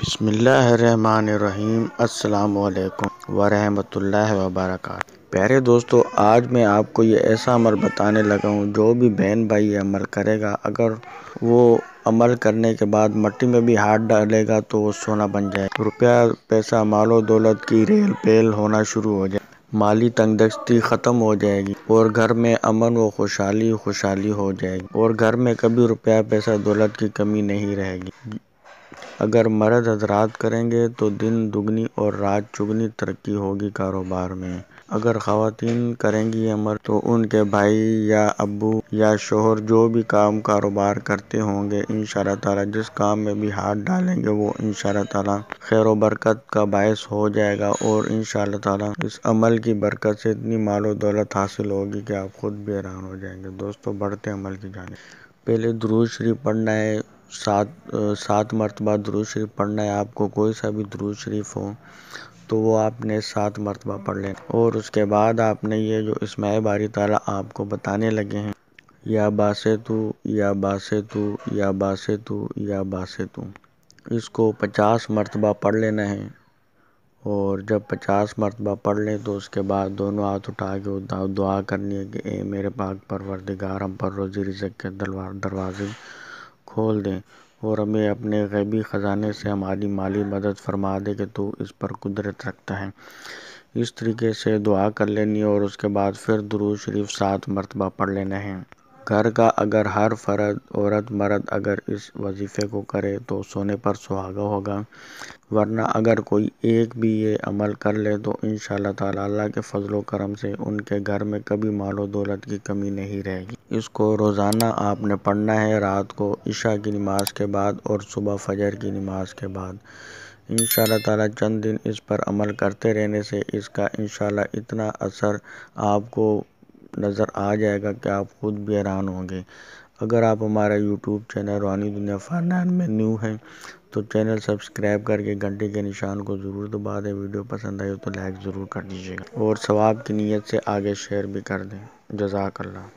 बिसमीम् अल्लाम वरहमतुल्लाह वबरक प्यारे दोस्तों आज मैं आपको ये ऐसा अमल बताने लगा हूँ जो भी बहन भाई ये अमल करेगा अगर वो अमल करने के बाद मट्टी में भी हाथ डालेगा तो वो सोना बन जाए रुपया पैसा मालो दौलत की रेल पेल होना शुरू हो जाए माली तंगदस्ती ख़त्म हो जाएगी और घर में अमन व खुशहाली खुशहाली हो जाएगी और घर में कभी रुपया पैसा दौलत की कमी नहीं रहेगी अगर मर्द हजरात करेंगे तो दिन दुगनी और रात चुगनी तरक्की होगी कारोबार में अगर खातन करेंगी अमर तो उनके भाई या अबू या शोहर जो भी काम कारोबार करते होंगे इन ताला जिस काम में भी हाथ डालेंगे वो इन ताला खैर बरकत का बायस हो जाएगा और इन ताला इस अमल की बरकत से इतनी मालो दौलत हासिल होगी कि आप खुद भी हैरान हो जाएंगे दोस्तों बढ़ते अमल की जाने पहले दरूज शरीफ पढ़ना है सात सात मरतबा दुरुद शरीफ पढ़ना है आपको कोई सा भी दुरुद शरीफ हो तो वो आपने सात मरतबा पढ़ लेना और उसके बाद आपने ये जो इसमाय बारी ताला आपको बताने लगे हैं या बासे तू या बासे तू या बासे तू या बासे तू इसको पचास मरतबा पढ़ लेना है और जब पचास मरतबा पढ़ लें तो उसके बाद दोनों हाथ उठा के दुआ करनी है कि ए मेरे पाक परवरदिगार हम पर रोज़ी रिजक के दरवाजे खोल दें और हमें अपने गैबी ख़जाने से हमारी माली मदद फरमा दे कि तू इस पर कुदरत रखता है इस तरीके से दुआ कर लेनी है और उसके बाद फिर दुरूद शरीफ सात मरतबा पढ़ लेना है घर का अगर हर फर्द औरत मर्द अगर इस वजीफ़े को करे तो सोने पर सुहागा होगा वरना अगर कोई एक भी ये अमल कर ले तो इन ताला तला के फजल करम से उनके घर में कभी मालो दौलत की कमी नहीं रहेगी इसको रोज़ाना आपने पढ़ना है रात को इशा की नमाज के बाद और सुबह फजर की नमाज के बाद इन ताला चंद दिन इस पर अमल करते रहने से इसका इन इतना असर आपको नज़र आ जाएगा कि आप खुद भी हैरान होंगे अगर आप हमारा यूट्यूब चैनल रानी दुनिया फाइनान में न्यू हैं तो चैनल सब्सक्राइब करके घंटे के निशान को ज़रूर दबा दें वीडियो पसंद हो तो लाइक ज़रूर कर दीजिएगा और सवाब की नीयत से आगे शेयर भी कर दें जजाकल्ला